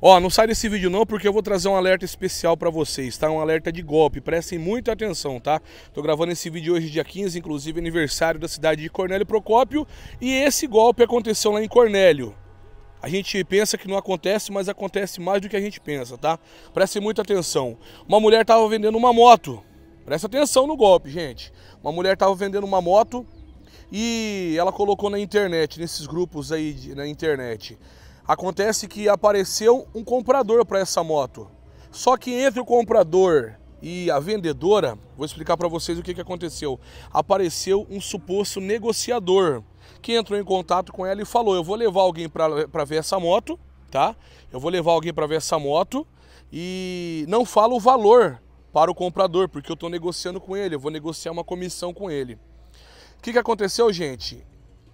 Ó, não sai desse vídeo não, porque eu vou trazer um alerta especial para vocês, tá? Um alerta de golpe, prestem muita atenção, tá? Tô gravando esse vídeo hoje, dia 15, inclusive aniversário da cidade de Cornélio Procópio, e esse golpe aconteceu lá em Cornélio. A gente pensa que não acontece, mas acontece mais do que a gente pensa, tá? Prestem muita atenção. Uma mulher tava vendendo uma moto. Presta atenção no golpe, gente. Uma mulher tava vendendo uma moto e ela colocou na internet, nesses grupos aí de, na internet. Acontece que apareceu um comprador para essa moto. Só que entre o comprador e a vendedora, vou explicar para vocês o que, que aconteceu. Apareceu um suposto negociador que entrou em contato com ela e falou: Eu vou levar alguém para ver essa moto, tá? Eu vou levar alguém para ver essa moto e não fala o valor para o comprador, porque eu estou negociando com ele, eu vou negociar uma comissão com ele. O que, que aconteceu, gente?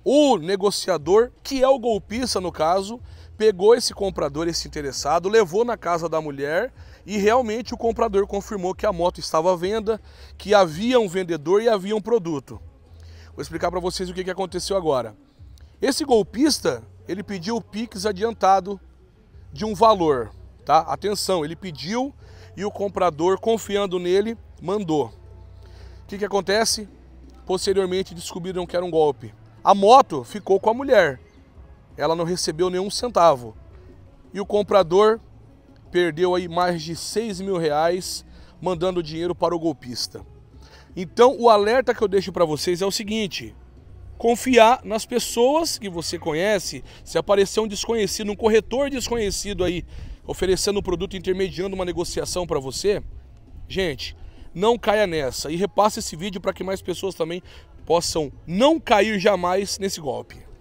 O negociador, que é o golpista no caso, pegou esse comprador, esse interessado, levou na casa da mulher e realmente o comprador confirmou que a moto estava à venda, que havia um vendedor e havia um produto. Vou explicar para vocês o que, aconteceu agora. Esse golpista, ele pediu o Pix adiantado de um valor, tá? Atenção, ele pediu e o comprador, confiando nele, mandou. O que, que acontece? Posteriormente descobriram que era um golpe. A moto ficou com a mulher ela não recebeu nenhum centavo. E o comprador perdeu aí mais de 6 mil reais mandando dinheiro para o golpista. Então o alerta que eu deixo para vocês é o seguinte: confiar nas pessoas que você conhece. Se aparecer um desconhecido, um corretor desconhecido aí oferecendo um produto intermediando uma negociação para você, gente, não caia nessa e repasse esse vídeo para que mais pessoas também possam não cair jamais nesse golpe.